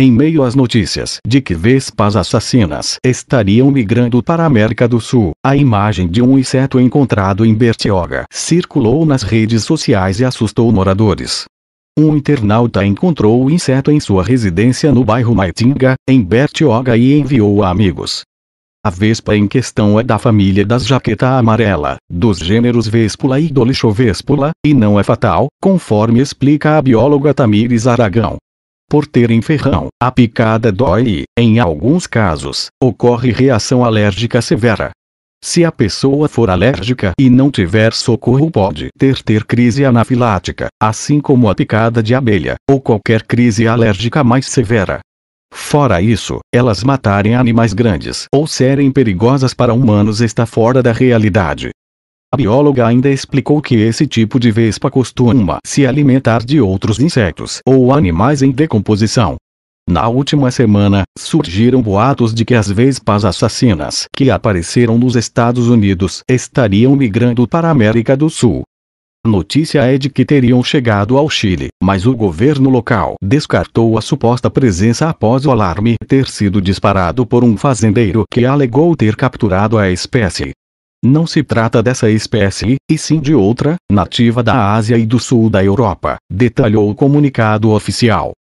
Em meio às notícias de que vespas assassinas estariam migrando para a América do Sul, a imagem de um inseto encontrado em Bertioga circulou nas redes sociais e assustou moradores. Um internauta encontrou o inseto em sua residência no bairro Maitinga, em Bertioga e enviou a amigos. A vespa em questão é da família das jaqueta amarela, dos gêneros Vespula e Dolichovespula, e não é fatal, conforme explica a bióloga Tamires Aragão, por terem ferrão. A picada dói e, em alguns casos, ocorre reação alérgica severa. Se a pessoa for alérgica e não tiver socorro, pode ter ter crise anafilática, assim como a picada de abelha, ou qualquer crise alérgica mais severa. Fora isso, elas matarem animais grandes ou serem perigosas para humanos está fora da realidade. A bióloga ainda explicou que esse tipo de vespa costuma se alimentar de outros insetos ou animais em decomposição. Na última semana, surgiram boatos de que as vespas assassinas que apareceram nos Estados Unidos estariam migrando para a América do Sul. A Notícia é de que teriam chegado ao Chile, mas o governo local descartou a suposta presença após o alarme ter sido disparado por um fazendeiro que alegou ter capturado a espécie. Não se trata dessa espécie, e sim de outra, nativa da Ásia e do sul da Europa, detalhou o comunicado oficial.